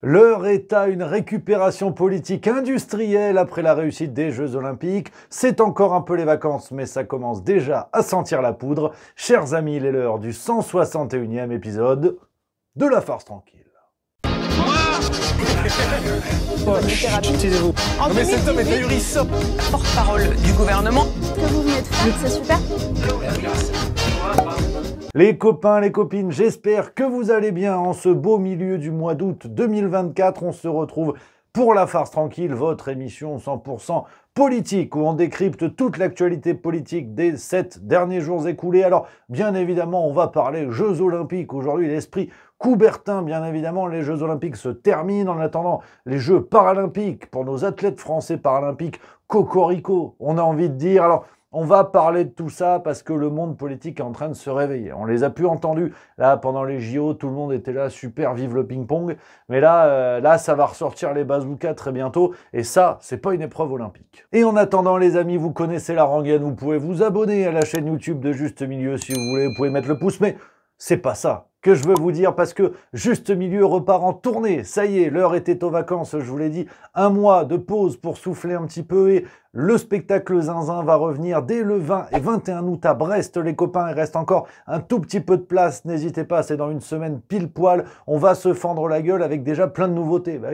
L'heure est à une récupération politique industrielle après la réussite des Jeux Olympiques. C'est encore un peu les vacances, mais ça commence déjà à sentir la poudre. Chers amis, il est l'heure du 161e épisode de La Farce Tranquille. Porte-parole du gouvernement. Les copains, les copines, j'espère que vous allez bien en ce beau milieu du mois d'août 2024. On se retrouve pour la farce tranquille, votre émission 100% politique où on décrypte toute l'actualité politique des sept derniers jours écoulés. Alors, bien évidemment, on va parler Jeux olympiques aujourd'hui, l'esprit Coubertin, bien évidemment, les Jeux Olympiques se terminent. En attendant, les Jeux Paralympiques, pour nos athlètes français paralympiques, cocorico, on a envie de dire. Alors, on va parler de tout ça parce que le monde politique est en train de se réveiller. On les a plus entendus. Là, pendant les JO, tout le monde était là, super, vive le ping-pong. Mais là, euh, là, ça va ressortir les bazookas très bientôt. Et ça, c'est pas une épreuve olympique. Et en attendant, les amis, vous connaissez la rengaine. Vous pouvez vous abonner à la chaîne YouTube de Juste Milieu si vous voulez. Vous pouvez mettre le pouce, mais c'est pas ça je veux vous dire parce que Juste Milieu repart en tournée. Ça y est, l'heure était aux vacances, je vous l'ai dit. Un mois de pause pour souffler un petit peu et le spectacle Zinzin va revenir dès le 20 et 21 août à Brest, les copains. Il reste encore un tout petit peu de place. N'hésitez pas, c'est dans une semaine pile poil. On va se fendre la gueule avec déjà plein de nouveautés. Bah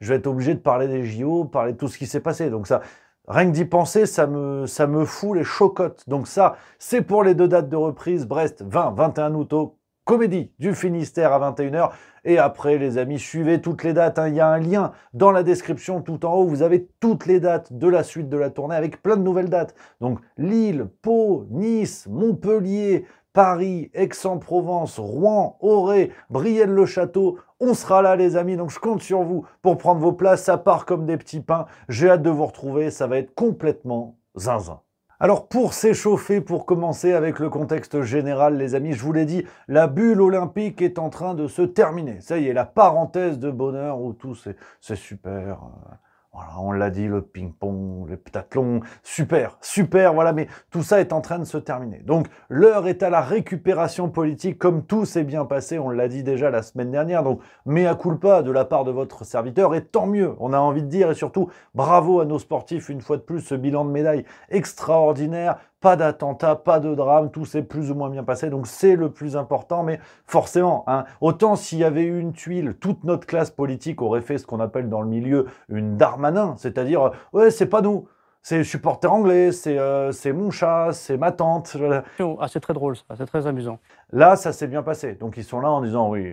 je vais être obligé de parler des JO, parler de tout ce qui s'est passé. Donc ça, Rien que d'y penser, ça me, ça me fout les chocottes. Donc ça, c'est pour les deux dates de reprise, Brest 20-21 août au Comédie du Finistère à 21h. Et après, les amis, suivez toutes les dates. Hein. Il y a un lien dans la description tout en haut. Vous avez toutes les dates de la suite de la tournée avec plein de nouvelles dates. Donc Lille, Pau, Nice, Montpellier, Paris, Aix-en-Provence, Rouen, Auray, Brienne-le-Château. On sera là, les amis. Donc, je compte sur vous pour prendre vos places. Ça part comme des petits pains. J'ai hâte de vous retrouver. Ça va être complètement zinzin. Alors pour s'échauffer, pour commencer avec le contexte général, les amis, je vous l'ai dit, la bulle olympique est en train de se terminer. Ça y est, la parenthèse de bonheur où tout c'est super. Euh, voilà, on l'a dit, le ping-pong, le ptathlon, super, super, voilà, mais tout ça est en train de se terminer. Donc l'heure est à la récupération politique, comme tout s'est bien passé, on l'a dit déjà la semaine dernière, donc mea culpa de la part de votre serviteur, et tant mieux, on a envie de dire, et surtout bravo à nos sportifs, une fois de plus, ce bilan de médaille extraordinaire, pas d'attentat, pas de drame, tout s'est plus ou moins bien passé, donc c'est le plus important, mais forcément, hein, autant s'il y avait eu une tuile, toute notre classe politique aurait fait ce qu'on appelle dans le milieu une Darmanin, c'est-à-dire, euh, ouais, c'est pas nous, c'est supporter anglais, euh, c'est mon chat, c'est ma tante. Oh, ah, c'est très drôle, c'est très amusant. Là, ça s'est bien passé. Donc ils sont là en disant oui,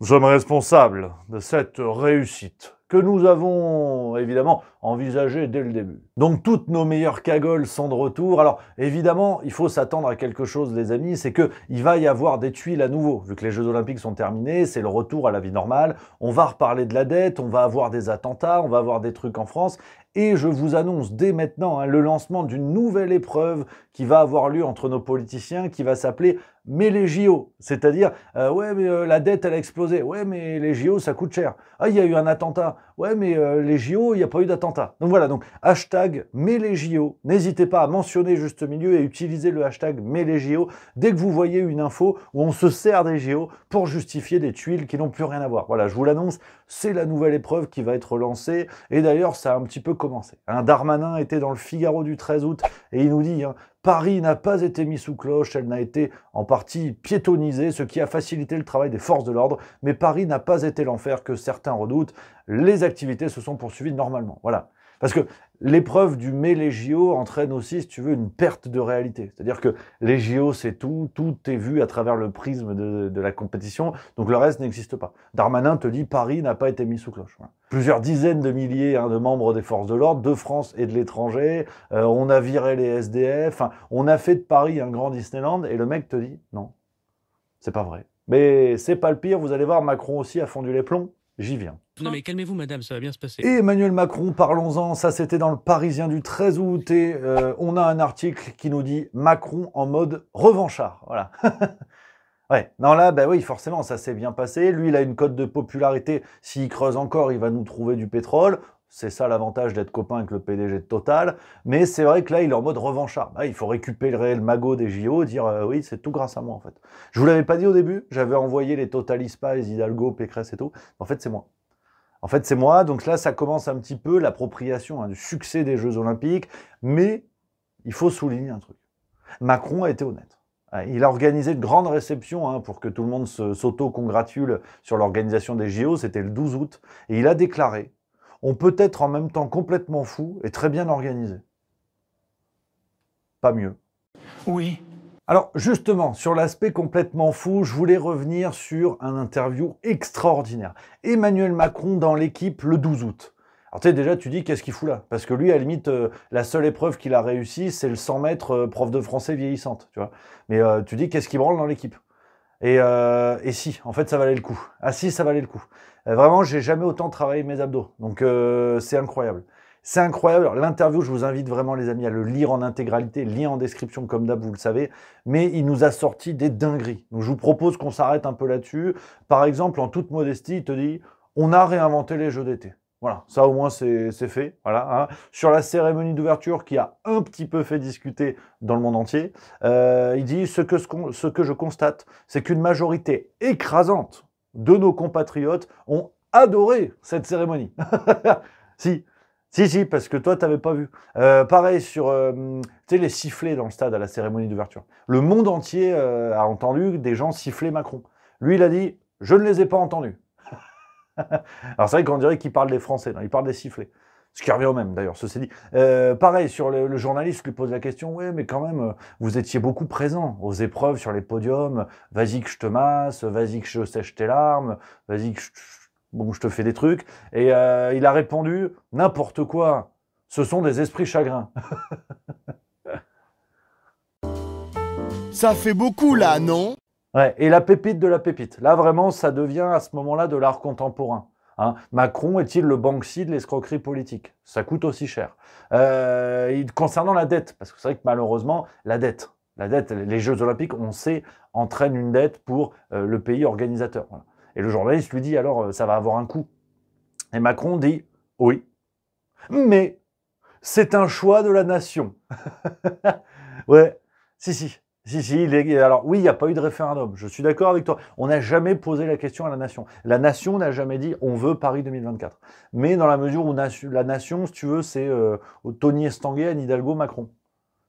nous euh, sommes responsables de cette réussite que nous avons évidemment envisagé dès le début. Donc toutes nos meilleures cagoles sont de retour. Alors évidemment, il faut s'attendre à quelque chose les amis, c'est que il va y avoir des tuiles à nouveau vu que les jeux olympiques sont terminés, c'est le retour à la vie normale. On va reparler de la dette, on va avoir des attentats, on va avoir des trucs en France et je vous annonce dès maintenant hein, le lancement d'une nouvelle épreuve qui va avoir lieu entre nos politiciens qui va s'appeler mais les JO. C'est-à-dire, euh, ouais, mais euh, la dette, elle a explosé. Ouais, mais les JO, ça coûte cher. Ah, il y a eu un attentat. Ouais, mais euh, les JO, il n'y a pas eu d'attentat. Donc voilà, donc hashtag mais les JO. N'hésitez pas à mentionner juste milieu et utiliser le hashtag mais les JO dès que vous voyez une info où on se sert des JO pour justifier des tuiles qui n'ont plus rien à voir. Voilà, je vous l'annonce, c'est la nouvelle épreuve qui va être lancée. Et d'ailleurs, ça a un petit peu commencé. Un Darmanin était dans le Figaro du 13 août et il nous dit, hein, Paris n'a pas été mis sous cloche, elle n'a été en partie piétonnisée, ce qui a facilité le travail des forces de l'ordre, mais Paris n'a pas été l'enfer que certains redoutent. Les activités se sont poursuivies normalement. Voilà. Parce que l'épreuve du mais les JO entraîne aussi, si tu veux, une perte de réalité. C'est-à-dire que les JO, c'est tout, tout est vu à travers le prisme de, la compétition, donc le reste n'existe pas. Darmanin te dit Paris n'a pas été mis sous cloche. Plusieurs dizaines de milliers hein, de membres des forces de l'ordre, de France et de l'étranger, euh, on a viré les SDF, on a fait de Paris un grand Disneyland, et le mec te dit non, c'est pas vrai. Mais c'est pas le pire, vous allez voir, Macron aussi a fondu les plombs, j'y viens. Non mais calmez-vous madame, ça va bien se passer. Et Emmanuel Macron, parlons-en, ça c'était dans le Parisien du 13 août et euh, on a un article qui nous dit Macron en mode revanchard. Voilà. ouais, non là, ben oui, forcément, ça s'est bien passé. Lui, il a une cote de popularité. S'il creuse encore, il va nous trouver du pétrole. C'est ça l'avantage d'être copain avec le PDG de Total. Mais c'est vrai que là, il est en mode revanchard. Ah, il faut récupérer le réel magot des JO, dire euh, oui, c'est tout grâce à moi en fait. Je vous l'avais pas dit au début, j'avais envoyé les Total les Hidalgo, Pécresse et tout. En fait, c'est moi. En fait, c'est moi, donc là, ça commence un petit peu l'appropriation hein, du succès des Jeux Olympiques, mais il faut souligner un truc. Macron a été honnête. Ah, il a organisé de grandes réceptions hein, pour que tout le monde s'auto-congratule sur l'organisation des JO, c'était le 12 août, et il a déclaré On peut être en même temps complètement fou et très bien organisé. Pas mieux. Oui, alors justement, sur l'aspect complètement fou, je voulais revenir sur un interview extraordinaire. Emmanuel Macron dans l'équipe le 12 août. Alors tu sais déjà, tu dis qu'est-ce qu'il fout là Parce que lui, à limite, euh, la seule épreuve qu'il a réussi, c'est le 100 mètres euh, prof de français vieillissante, tu vois. Mais euh, tu dis qu'est-ce qu'il branle dans l'équipe et, et, si, en fait, ça valait le coup. Ah si, ça valait le coup. vraiment, j'ai jamais autant travaillé mes abdos. Donc c'est incroyable. C'est incroyable. L'interview, je vous invite vraiment, les amis, à le lire en intégralité. Lien en description, comme d'hab, vous le savez. Mais il nous a sorti des dingueries. Donc, je vous propose qu'on s'arrête un peu là-dessus. Par exemple, en toute modestie, il te dit on a réinventé les jeux d'été. Voilà, ça au moins c'est fait. Voilà, hein. Sur la cérémonie d'ouverture qui a un petit peu fait discuter dans le monde entier, euh, il dit ce que, ce que je constate, c'est qu'une majorité écrasante de nos compatriotes ont adoré cette cérémonie. si, si, si, parce que toi, t'avais pas vu. Euh, pareil sur euh, les sifflets dans le stade à la cérémonie d'ouverture. Le monde entier euh, a entendu des gens siffler Macron. Lui, il a dit Je ne les ai pas entendus. Alors, c'est vrai qu'on dirait qu'il parle des Français, non, il parle des sifflets. Ce qui revient au même, d'ailleurs, ceci dit. pareil, sur le, journaliste qui pose la question, Oui, mais quand même, vous étiez beaucoup présent aux épreuves sur les podiums. Vas-y que je te masse, vas-y que je sèche tes larmes, vas-y que je Bon, je te fais des trucs. Et euh, il a répondu N'importe quoi. Ce sont des esprits chagrins. ça fait beaucoup là, non Ouais, et la pépite de la pépite. Là, vraiment, ça devient à ce moment-là de l'art contemporain. Hein. Macron est-il le Banksy de l'escroquerie politique Ça coûte aussi cher. Euh, concernant la dette, parce que c'est vrai que malheureusement, la dette, la dette, les Jeux Olympiques, on sait, entraîne une dette pour euh, le pays organisateur. Et le journaliste lui dit alors euh, ça va avoir un coût. Et Macron dit oui, mais c'est un choix de la nation. ouais, si, si. Si, si, alors oui, il n'y a pas eu de référendum, je suis d'accord avec toi. On n'a jamais posé la question à la nation. La nation n'a jamais dit on veut Paris 2024. Mais dans la mesure où la nation, si tu veux, c'est euh, Tony Estanguet, Anne Hidalgo, Macron.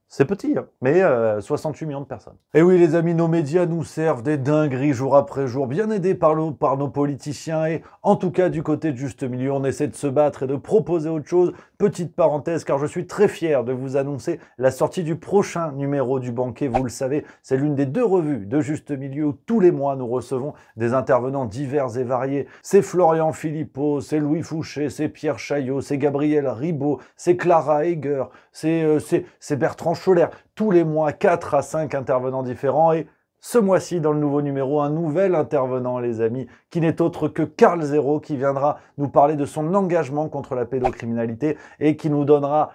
C'est petit, hein. mais 68 euh, millions de personnes. Et oui, les amis, nos médias nous servent des dingueries jour après jour, bien aidés par, nos politiciens. Et en tout cas, du côté de Juste Milieu, on essaie de se battre et de proposer autre chose. Petite parenthèse, car je suis très fier de vous annoncer la sortie du prochain numéro du banquet. Vous le savez, c'est l'une des deux revues de Juste Milieu où tous les mois nous recevons des intervenants divers et variés. C'est Florian Philippot, c'est Louis Fouché, c'est Pierre Chaillot, c'est Gabriel Ribaud, c'est Clara Heger, c'est euh, Bertrand tous les mois, 4 à 5 intervenants différents et ce mois-ci, dans le nouveau numéro, un nouvel intervenant, les amis, qui n'est autre que Carl zéro qui viendra nous parler de son engagement contre la pédocriminalité et qui nous donnera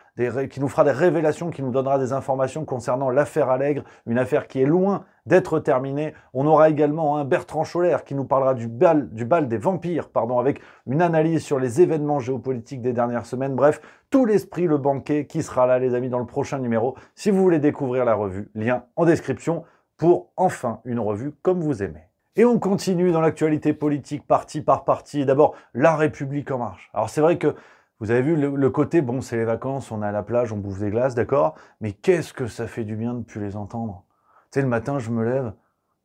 qui nous fera des révélations, qui nous donnera des informations concernant l'affaire Allègre, une affaire qui est loin d'être terminée. On aura également un hein, Bertrand Scholler qui nous parlera du bal, du bal des vampires, pardon, avec une analyse sur les événements géopolitiques des dernières semaines. Bref, tout l'esprit, le banquet qui sera là, les amis, dans le prochain numéro. Si vous voulez découvrir la revue, lien en description pour enfin une revue comme vous aimez. Et on continue dans l'actualité politique, parti par parti. D'abord, La République en marche. Alors c'est vrai que vous avez vu le, côté, bon, c'est les vacances, on est à la plage, on bouffe des glaces, d'accord, mais qu'est-ce que ça fait du bien de plus les entendre. Tu sais, le matin, je me lève,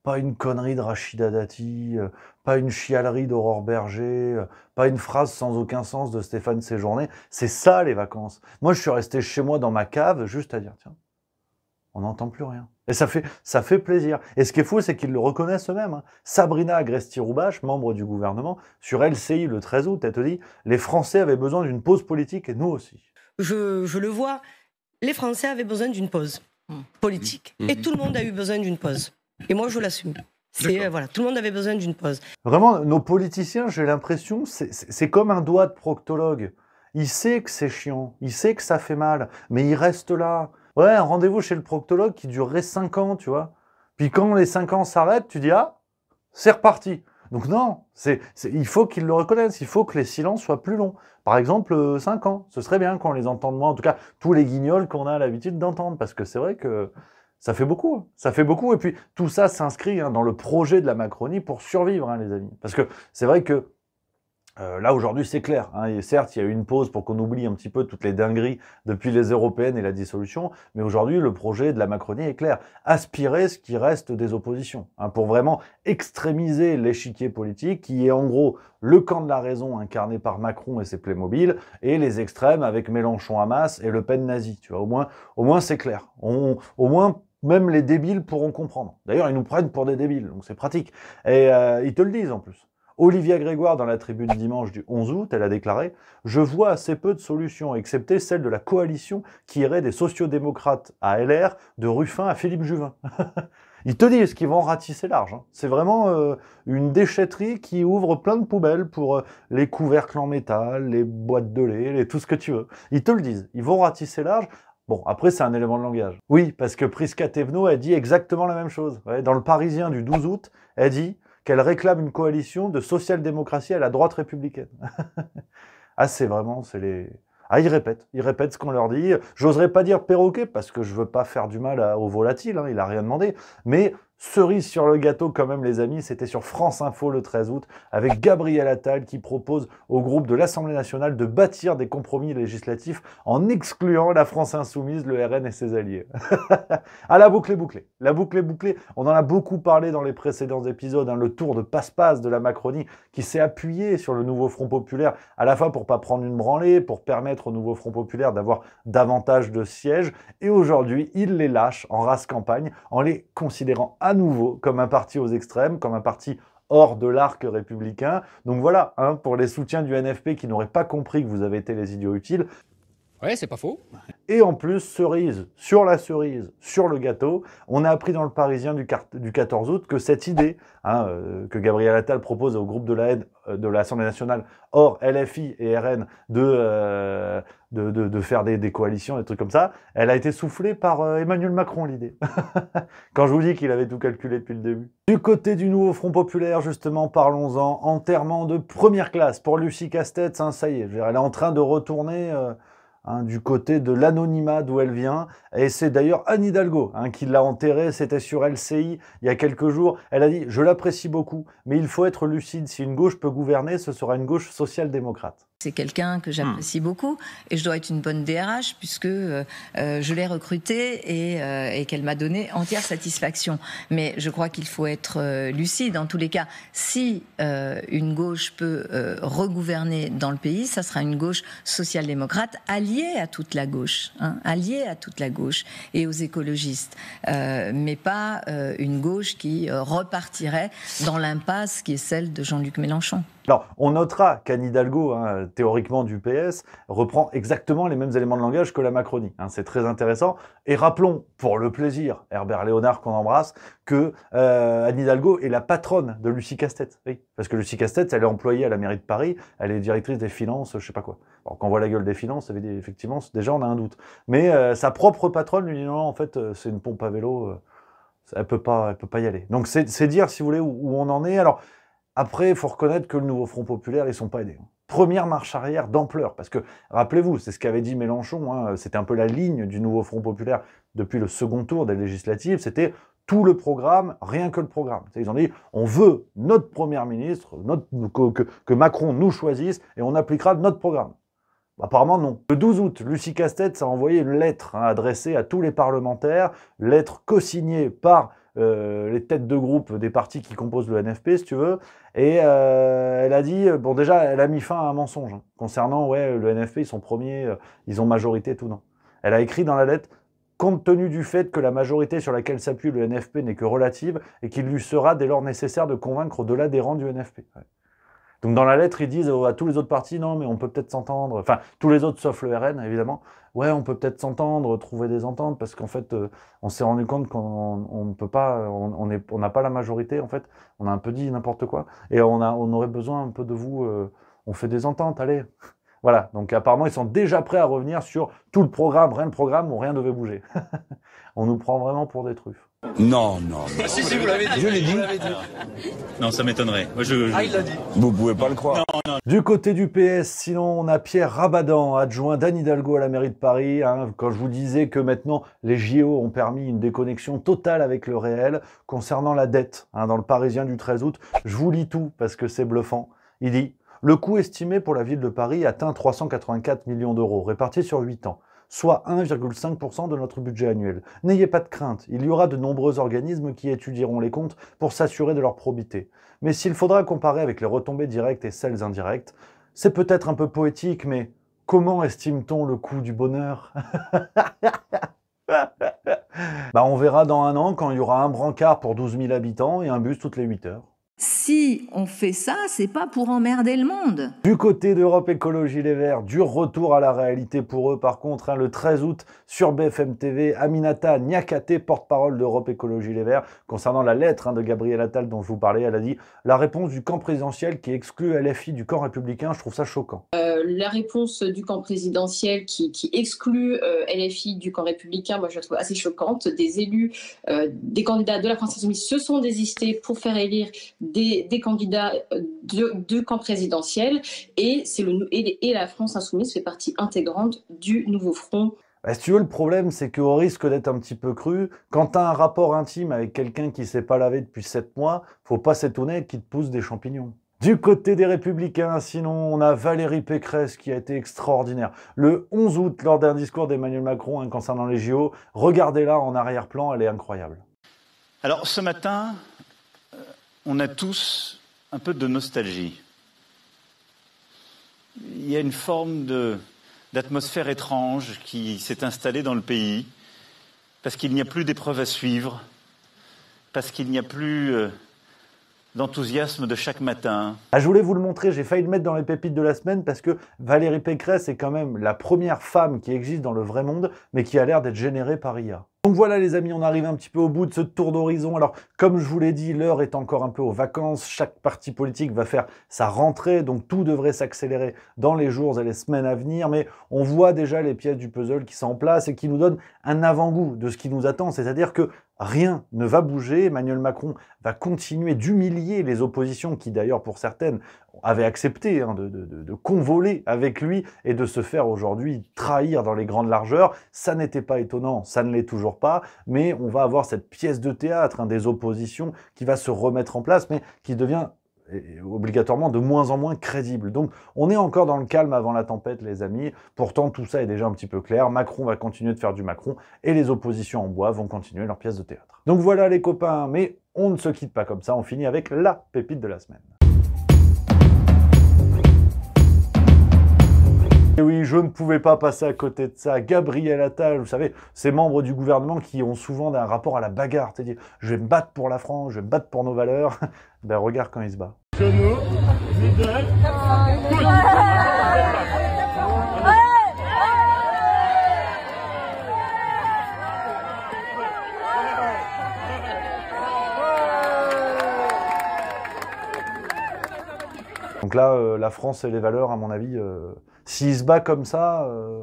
pas une connerie de Rachida Dati, euh, pas une chialerie d'Aurore Berger, euh, pas une phrase sans aucun sens de Stéphane Séjourné. C'est ça les vacances. Moi, je suis resté chez moi dans ma cave juste à dire, tiens, on n'entend plus rien. Et ça fait, ça fait plaisir. Et ce qui est fou, c'est qu'ils le reconnaissent eux-mêmes. Hein. Sabrina Agresti-Roubache, membre du gouvernement, sur LCI le 13 août, elle te dit les Français avaient besoin d'une pause politique et nous aussi. Je, le vois. Les Français avaient besoin d'une pause politique. Mmh. Et tout le monde a eu besoin d'une pause. Et moi, je l'assume. voilà, tout le monde avait besoin d'une pause. Vraiment, nos politiciens, j'ai l'impression, c'est comme un doigt de proctologue. Il sait que c'est chiant, il sait que ça fait mal, mais il reste là. Ouais, un rendez-vous chez le proctologue qui durerait 5 ans, tu vois. Puis quand les 5 ans s'arrêtent, tu dis Ah, c'est reparti. Donc non, c'est, il faut qu'ils le reconnaissent, il faut que les silences soient plus longs. Par exemple, 5 euh, ans, ce serait bien qu'on les entende moins, en tout cas tous les guignols qu'on a l'habitude d'entendre, parce que c'est vrai que ça fait beaucoup, hein. ça fait beaucoup. Et puis tout ça s'inscrit hein, dans le projet de la Macronie pour survivre, hein, les amis. Parce que c'est vrai que euh, là, aujourd'hui, c'est clair. Hein. certes, il y a eu une pause pour qu'on oublie un petit peu toutes les dingueries depuis les européennes et la dissolution, mais aujourd'hui, le projet de la Macronie est clair. Aspirer ce qui reste des oppositions, hein, pour vraiment extrémiser l'échiquier politique, qui est en gros le camp de la raison incarné par Macron et ses mobiles et les extrêmes avec Mélenchon masse et Le Pen nazi. Tu vois, au moins, au moins c'est clair. au moins, même les débiles pourront comprendre. D'ailleurs, ils nous prennent pour des débiles, donc c'est pratique. Et euh, ils te le disent en plus. Olivia Grégoire, dans la tribune dimanche du 11 août, elle a déclaré « Je vois assez peu de solutions, excepté celle de la coalition qui irait des sociodémocrates à LR, de Ruffin à Philippe Juvin. » Ils te disent qu'ils vont ratisser large. Hein. C'est vraiment euh, une déchetterie qui ouvre plein de poubelles pour euh, les couvercles en métal, les boîtes de lait, les, tout ce que tu veux. Ils te le disent. Ils vont ratisser large. Bon, après, c'est un élément de langage. Oui, parce que Prisca Tevno a dit exactement la même chose. dans le Parisien du 12 août, elle dit qu'elle réclame une coalition de social-démocratie à la droite républicaine. ah, c'est vraiment, c'est les... Ah, ils répètent, ils répètent ce qu'on leur dit. J'oserais pas dire perroquet parce que je veux pas faire du mal aux au volatile, hein, il a rien demandé. Mais Cerise sur le gâteau quand même les amis, c'était sur France Info le 13 août avec Gabriel Attal qui propose au groupe de l'Assemblée nationale de bâtir des compromis législatifs en excluant la France insoumise, le RN et ses alliés. ah la boucle est bouclée, la boucle est bouclée, on en a beaucoup parlé dans les précédents épisodes, hein, le tour de passe-passe de la Macronie qui s'est appuyé sur le nouveau Front Populaire à la fois pour pas prendre une branlée, pour permettre au nouveau Front Populaire d'avoir davantage de sièges et aujourd'hui il les lâche en race campagne en les considérant à nouveau comme un parti aux extrêmes, comme un parti hors de l'arc républicain. Donc voilà, hein, pour les soutiens du NFP qui n'auraient pas compris que vous avez été les idiots utiles, Ouais, c'est pas faux. Et en plus, cerise sur la cerise, sur le gâteau, on a appris dans le Parisien du, 14 août que cette idée hein, euh, que Gabriel Attal propose au groupe de la euh, de l'Assemblée nationale, hors LFI et RN, euh, de, de, faire des, coalitions, des trucs comme ça, elle a été soufflée par Emmanuel Macron, l'idée. Quand je vous dis qu'il avait tout calculé depuis le début. Du côté du nouveau Front Populaire, justement, parlons-en. Enterrement de première classe pour Lucie castet hein, ça y est, elle est en train de retourner... Hein, du côté de l'anonymat d'où elle vient. Et c'est d'ailleurs Anne Hidalgo hein, qui l'a enterrée, c'était sur LCI il y a quelques jours. Elle a dit « Je l'apprécie beaucoup, mais il faut être lucide, si une gauche peut gouverner, ce sera une gauche social-démocrate ». C'est quelqu'un que j'apprécie hmm. beaucoup et je dois être une bonne DRH puisque euh, euh, je l'ai recrutée euh, et, qu'elle m'a donné entière satisfaction. Mais je crois qu'il faut être lucide. En tous les cas, si une gauche peut regouverner dans le pays, ça sera une gauche social-démocrate alliée à toute la gauche, hein, alliée à toute la gauche et aux écologistes, mais pas une gauche qui repartirait dans l'impasse qui est celle de Jean-Luc Mélenchon. Alors, on notera qu'Anne Hidalgo, hein, théoriquement du PS, reprend exactement les mêmes éléments de langage que la Macronie. Hein. c'est très intéressant. Et rappelons, pour le plaisir, Herbert Léonard qu'on embrasse, que euh, Hidalgo est la patronne de Lucie Castet. Oui, parce que Lucie Castet, elle est employée à la mairie de Paris, elle est directrice des finances, je sais pas quoi. Alors, quand on voit la gueule des finances, effectivement, déjà, on a un doute. Mais euh, sa propre patronne lui dit non, en fait, euh, c'est une pompe à vélo. Euh, elle peut pas, peut pas y aller. Donc c'est dire, si vous voulez, où, où on en est. Alors après, il faut reconnaître que le nouveau Front Populaire, ils ne sont pas aidés. Première marche arrière d'ampleur, parce que, rappelez-vous, c'est ce qu'avait dit Mélenchon, hein, c'était un peu la ligne du nouveau Front Populaire depuis le second tour des législatives, c'était tout le programme, rien que le programme. Ils ont dit, on veut notre Premier ministre, notre, que, Macron nous choisisse, et on appliquera notre programme. Apparemment, non. Le 12 août, Lucie Castet a envoyé une lettre hein, adressée à tous les parlementaires, lettre co-signée par euh, les têtes de groupe des partis qui composent le NFP, si tu veux. Et euh, elle a dit, euh, bon déjà, elle a mis fin à un mensonge hein, concernant ouais, le NFP, ils sont premiers, ils ont majorité, tout non. Elle a écrit dans la lettre, compte tenu du fait que la majorité sur laquelle s'appuie le NFP n'est que relative et qu'il lui sera dès lors nécessaire de convaincre au-delà des rangs du NFP. Donc dans la lettre, ils disent oh, à tous les autres partis, non, mais on peut peut-être s'entendre, enfin tous les autres sauf le RN, évidemment, ouais, on peut peut-être s'entendre, trouver des ententes, parce qu'en fait, euh, on s'est rendu compte qu'on ne peut pas, euh, on n'a pas la majorité, en fait, on a un peu dit n'importe quoi, et on, a, on aurait besoin un peu de vous, euh, on fait des ententes, allez. Voilà, donc apparemment, ils sont déjà prêts à revenir sur tout le programme, rien de programme, où rien devait bouger. on nous prend vraiment pour des truffes. Non, non. non. Ah, si, si, vous l'avez dit. Je l'ai dit. Non, ça m'étonnerait. Je... Ah, il l'a dit. Vous pouvez pas le croire. Du côté du PS, sinon, on a Pierre Rabadan, adjoint d'Anne Hidalgo à la mairie de Paris. Hein. quand je vous disais que maintenant, les JO ont permis une déconnexion totale avec le réel concernant la dette hein, dans le Parisien du 13 août, je vous lis tout parce que c'est bluffant. Il dit... Le coût estimé pour la ville de Paris atteint 384 millions d'euros, répartis sur 8 ans soit 1,5% de notre budget annuel. N'ayez pas de crainte, il y aura de nombreux organismes qui étudieront les comptes pour s'assurer de leur probité. Mais s'il faudra comparer avec les retombées directes et celles indirectes, c'est peut-être un peu poétique, mais comment estime-t-on le coût du bonheur bah on verra dans un an quand il y aura un brancard pour 12 000 habitants et un bus toutes les 8 heures. Si on fait ça, c'est pas pour emmerder le monde. Du côté d'Europe Écologie Les Verts, dur retour à la réalité pour eux. Par contre, hein, le 13 août sur BFM TV, Aminata Nyakate, porte-parole d'Europe Écologie Les Verts, concernant la lettre hein, de Gabriel Attal dont je vous parlais, elle a dit la réponse du camp présidentiel qui exclut LFI du camp républicain. Je trouve ça choquant. Euh, la réponse du camp présidentiel qui, exclut euh, LFI du camp républicain, moi je la trouve assez choquante. Des élus, euh, des candidats de la France Insoumise se sont désistés pour faire élire des, candidats euh, de, camp présidentiel et, le, la France Insoumise fait partie intégrante du nouveau front bah, si tu veux, le problème, c'est qu'au risque d'être un petit peu cru, quand tu as un rapport intime avec quelqu'un qui s'est pas lavé depuis 7 mois, faut pas s'étonner qu'il te pousse des champignons. Du côté des Républicains, sinon, on a Valérie Pécresse qui a été extraordinaire. Le 11 août, lors d'un discours d'Emmanuel Macron hein, concernant les JO, regardez-la en arrière-plan, elle est incroyable. Alors ce matin, euh, on a tous un peu de nostalgie. Il y a une forme d'atmosphère étrange qui s'est installée dans le pays, parce qu'il n'y a plus d'épreuves à suivre, parce qu'il n'y a plus... Euh, d'enthousiasme de chaque matin. Ah, je voulais vous le montrer, j'ai failli le mettre dans les pépites de la semaine parce que Valérie Pécresse est quand même la première femme qui existe dans le vrai monde, mais qui a l'air d'être générée par IA. Donc voilà les amis, on arrive un petit peu au bout de ce tour d'horizon. Alors comme je vous l'ai dit, l'heure est encore un peu aux vacances, chaque parti politique va faire sa rentrée, donc tout devrait s'accélérer dans les jours et les semaines à venir, mais on voit déjà les pièces du puzzle qui sont et qui nous donnent un avant-goût de ce qui nous attend, c'est-à-dire que Rien ne va bouger. Emmanuel Macron va continuer d'humilier les oppositions qui, d'ailleurs, pour certaines, avaient accepté hein, de, convoler avec lui et de se faire aujourd'hui trahir dans les grandes largeurs. Ça n'était pas étonnant, ça ne l'est toujours pas, mais on va avoir cette pièce de théâtre hein, des oppositions qui va se remettre en place, mais qui devient obligatoirement de moins en moins crédible. Donc on est encore dans le calme avant la tempête, les amis. Pourtant, tout ça est déjà un petit peu clair. Macron va continuer de faire du Macron et les oppositions en bois vont continuer leur pièce de théâtre. Donc voilà les copains, mais on ne se quitte pas comme ça, on finit avec la pépite de la semaine. Et eh oui, je ne pouvais pas passer à côté de ça. Gabriel Attal, vous savez, ces membres du gouvernement qui ont souvent un rapport à la bagarre, cest à je vais me battre pour la France, je vais me battre pour nos valeurs. ben regarde quand il se bat. là, euh, la France et les valeurs, à mon avis, euh, s'il se bat comme ça. Euh,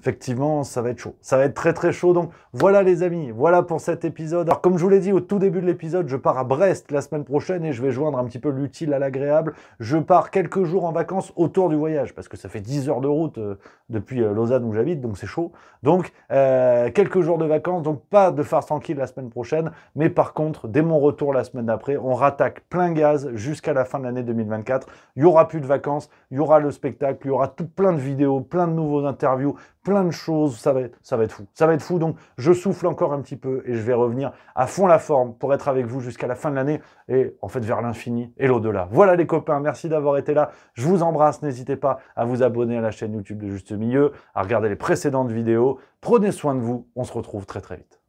effectivement, ça va être chaud. Ça va être très très chaud. Donc voilà les amis, voilà pour cet épisode. Alors comme je vous l'ai dit au tout début de l'épisode, je pars à Brest la semaine prochaine et je vais joindre un petit peu l'utile à l'agréable. Je pars quelques jours en vacances autour du voyage parce que ça fait 10 heures de route euh, depuis euh, Lausanne où j'habite, donc c'est chaud. Donc euh, quelques jours de vacances, donc pas de farce tranquille la semaine prochaine, mais par contre, dès mon retour la semaine d'après, on rattaque plein gaz jusqu'à la fin de l'année 2024. Il y aura plus de vacances, il y aura le spectacle, il y aura tout plein de vidéos, plein de nouveaux interviews, plein de choses, ça va, être, ça va être fou. Ça va être fou, donc je souffle encore un petit peu et je vais revenir à fond la forme pour être avec vous jusqu'à la fin de l'année et en fait vers l'infini et l'au-delà. Voilà les copains, merci d'avoir été là. Je vous embrasse, n'hésitez pas à vous abonner à la chaîne YouTube de Juste Milieu, à regarder les précédentes vidéos. Prenez soin de vous, on se retrouve très très vite.